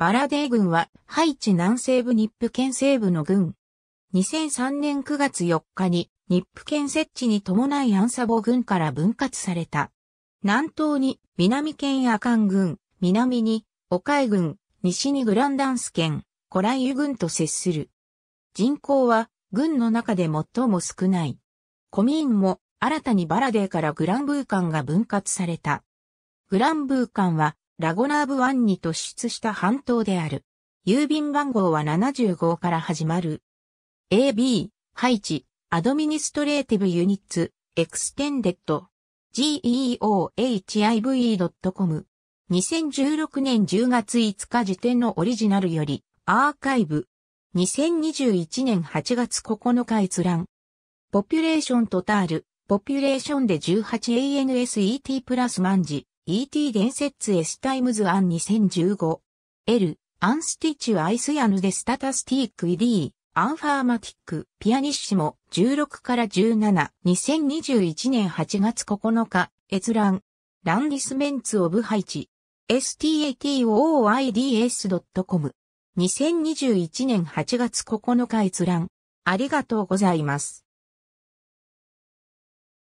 バラデー軍は、ハイチ南西部ニップ県西部の軍。2003年9月4日に、ニップ県設置に伴いアンサボ軍から分割された。南東に、南県アカン軍、南に、オカイ軍、西にグランダンス県、コライユ軍と接する。人口は、軍の中で最も少ない。コミーンも、新たにバラデーからグランブーカンが分割された。グランブーカンは、ラゴナーブ1に突出した半島である。郵便番号は75から始まる。AB、ハイチ、アドミニストレーティブユニッツ、エクステンデッド、geohive.com。2016年10月5日時点のオリジナルより、アーカイブ。2021年8月9日閲覧。ポピュレーションとタール、ポピュレーションで 18ANSET プラス万字。E.T. 伝説エスタイムズアン2015。L. アンスティチュアイスヤヌデスタタスティックイリー。アンファーマティック、ピアニッシモ、16から17、2021年8月9日、閲覧。ランディスメンツオブハイチ。statooids.com。2021年8月9日閲覧。ありがとうございます。